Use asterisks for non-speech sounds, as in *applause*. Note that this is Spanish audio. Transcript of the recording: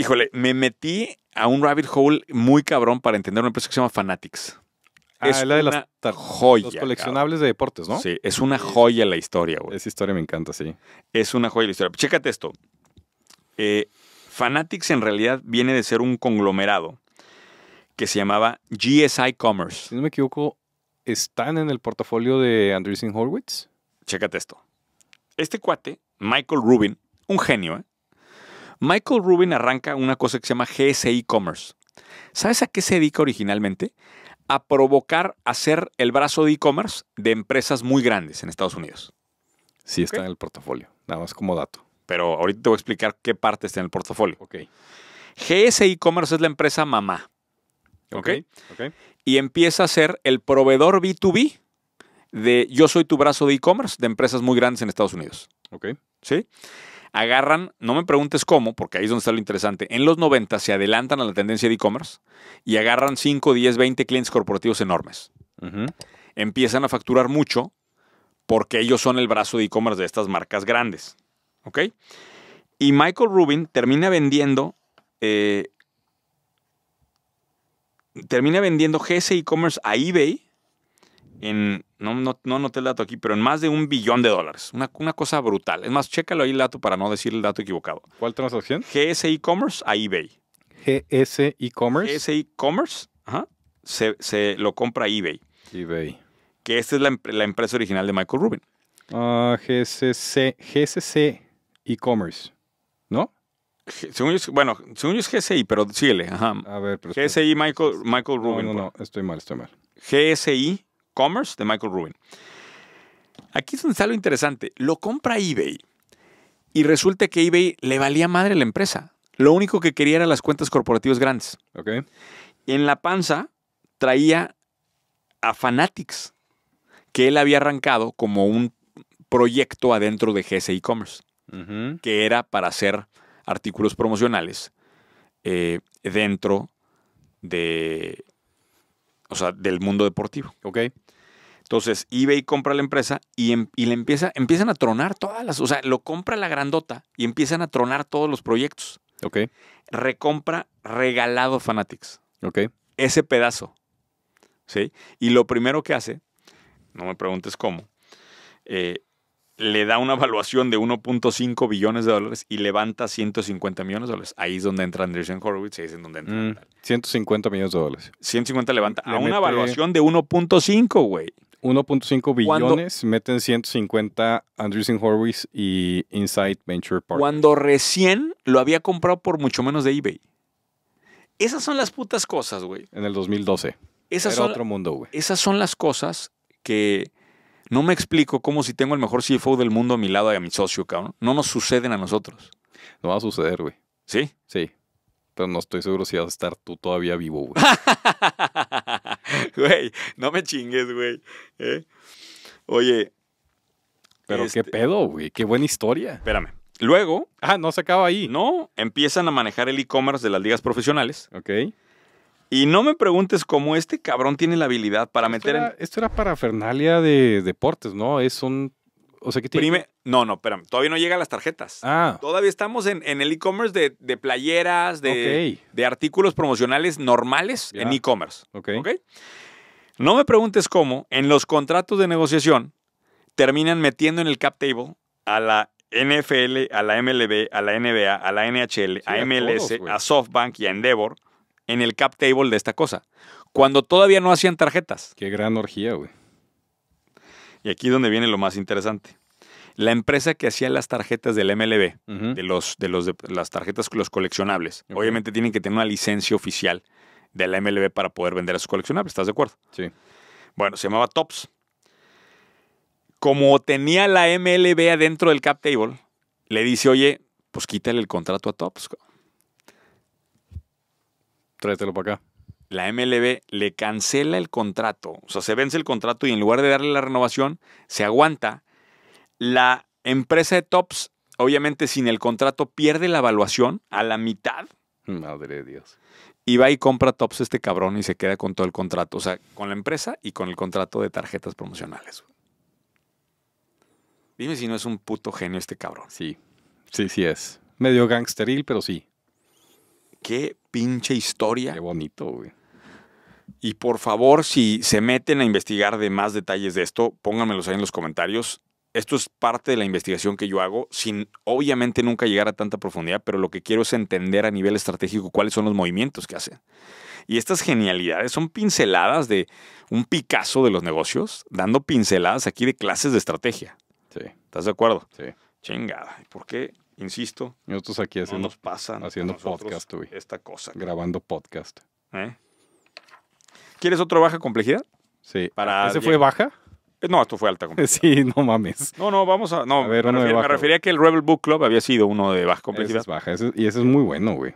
Híjole, me metí a un rabbit hole muy cabrón para entender una empresa que se llama Fanatics. Ah, es la de las joya, los coleccionables de deportes, ¿no? Sí, es una joya la historia, güey. Esa historia me encanta, sí. Es una joya la historia. Chécate esto. Eh, Fanatics en realidad viene de ser un conglomerado que se llamaba GSI Commerce. Si no me equivoco, están en el portafolio de Andreessen Horwitz? Chécate esto. Este cuate, Michael Rubin, un genio, ¿eh? Michael Rubin arranca una cosa que se llama GSI Commerce. ¿Sabes a qué se dedica originalmente? A provocar a ser el brazo de e-commerce de empresas muy grandes en Estados Unidos. Sí, está en el portafolio, nada más como dato. Pero ahorita te voy a explicar qué parte está en el portafolio. Ok. GSI Commerce es la empresa mamá. Okay. ok. Y empieza a ser el proveedor B2B de yo soy tu brazo de e-commerce de empresas muy grandes en Estados Unidos. Ok. ¿Sí? agarran, no me preguntes cómo, porque ahí es donde está lo interesante, en los 90 se adelantan a la tendencia de e-commerce y agarran 5, 10, 20 clientes corporativos enormes. Empiezan a facturar mucho porque ellos son el brazo de e-commerce de estas marcas grandes. ¿Ok? Y Michael Rubin termina vendiendo... Eh, termina vendiendo GS e-commerce a eBay no, no, noté el dato aquí, pero en más de un billón de dólares. Una, cosa brutal. Es más, chécalo ahí el dato para no decir el dato equivocado. ¿Cuál transacción? GS e-commerce a eBay. GS e-commerce. GS e-commerce, ajá. Se, lo compra eBay. eBay. Que esta es la, empresa original de Michael Rubin. Ah, GSC, GSC e-commerce, ¿no? bueno, según yo es GSI, pero síguele. Ajá. A ver, pero GSI Michael, Michael Rubin. No, no, no, estoy mal, estoy mal. GSI Commerce de Michael Rubin. Aquí es donde está lo interesante. Lo compra eBay y resulta que eBay le valía madre la empresa. Lo único que quería eran las cuentas corporativas grandes. en la panza traía a Fanatics, que él había arrancado como un proyecto adentro de GS E-Commerce, que era para hacer artículos promocionales eh, dentro de o sea, del mundo deportivo. Ok. Entonces, eBay compra la empresa em, y, le empieza, empiezan a tronar todas las, o sea, lo compra la grandota y empiezan a tronar todos los proyectos. Ok. Recompra regalado Fanatics. Ok. Ese pedazo. ¿Sí? Y lo primero que hace, no me preguntes cómo, eh, le da una evaluación de 1.5 billones de dólares y levanta 150 millones de dólares. Ahí es donde entra Andreessen Horowitz, ahí es donde entra. 150 mm, millones de dólares. 150 levanta a una evaluación de 1.5, güey. 1.5 billones, meten 150 Andreessen Horowitz y Inside Venture Partners. Cuando recién lo había comprado por mucho menos de eBay. Esas son las putas cosas, güey. En el 2012. Esas Era otro mundo, güey. Esas son las cosas que no me explico cómo si tengo el mejor CFO del mundo a mi lado y a mi socio, cabrón. No nos suceden a nosotros. No va a suceder, güey. ¿Sí? Sí. Pero no estoy seguro si vas a estar tú todavía vivo, güey. *laughs* güey, no me chingues, güey. ¿eh? Oye. Pero qué este pedo, güey. Qué buena historia. Espérame. Luego. Ah, no se acaba ahí. No, empiezan a manejar el e-commerce de las ligas profesionales. Ok. Y no me preguntes cómo este cabrón tiene la habilidad para meter en. Esto era para Fernalia de deportes, ¿no? Es un. O sea, ¿qué tiene? No, no, espérame. Todavía no llega a las tarjetas. Ah. Todavía estamos en, el e-commerce de, playeras, de, artículos promocionales normales en e-commerce. No me preguntes cómo en los contratos de negociación terminan metiendo en el cap table a la NFL, a la MLB, a la NBA, a la NHL, a MLS, a SoftBank y a Endeavor en el cap table de esta cosa. Cuando todavía no hacían tarjetas. Qué gran orgía, güey. Y aquí es donde viene lo más interesante. La empresa que hacía las tarjetas del MLB, de, los, de, las tarjetas, los coleccionables, obviamente tienen que tener una licencia oficial de la MLB para poder vender a sus coleccionables, ¿estás de acuerdo? Sí. Bueno, se llamaba Tops. Como tenía la MLB adentro del cap table, le dice, oye, pues quítale el contrato a Tops tráetelo para acá. La MLB le cancela el contrato, o sea, se vence el contrato y en lugar de darle la renovación, se aguanta. La empresa de Tops, obviamente sin el contrato, pierde la evaluación a la mitad. Madre de Dios. Y va y compra Tops este cabrón y se queda con todo el contrato, o sea, con la empresa y con el contrato de tarjetas promocionales. Dime si no es un puto genio este cabrón. Sí, sí, sí es. Medio gangsteril, pero sí. Qué pinche historia. Qué bonito, güey. Y por favor, si se meten a investigar de más detalles de esto, pónganmelos ahí en los comentarios. Esto es parte de la investigación que yo hago, sin obviamente nunca llegar a tanta profundidad, pero lo que quiero es entender a nivel estratégico cuáles son los movimientos que hacen. Y estas genialidades son pinceladas de un Picasso de los negocios, dando pinceladas aquí de clases de estrategia. Sí. ¿Estás de acuerdo? Sí. Chingada. ¿Por qué? insisto. Nosotros aquí haciendo, nos pasan haciendo podcast, güey. Esta cosa. Grabando podcast. ¿Eh? ¿Quieres otro baja complejidad? Sí. Para ¿Ese fue baja? Eh, no, esto fue alta *laughs* complejidad. Sí, no mames. No, no, vamos a. No, ver, me, refería que el Rebel Book Club había sido uno de baja complejidad. y ese es muy bueno, güey.